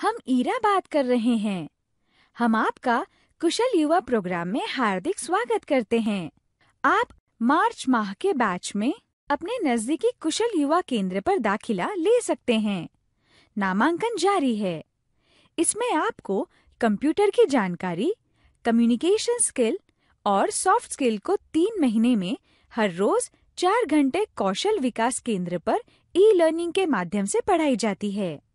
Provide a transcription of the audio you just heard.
हम ईरा बात कर रहे हैं हम आपका कुशल युवा प्रोग्राम में हार्दिक स्वागत करते हैं आप मार्च माह के बैच में अपने नजदीकी कुशल युवा केंद्र पर दाखिला ले सकते हैं नामांकन जारी है इसमें आपको कंप्यूटर की जानकारी कम्युनिकेशन स्किल और सॉफ्ट स्किल को तीन महीने में हर रोज चार घंटे कौशल विकास केंद्र पर ई लर्निंग के माध्यम से पढ़ाई जाती है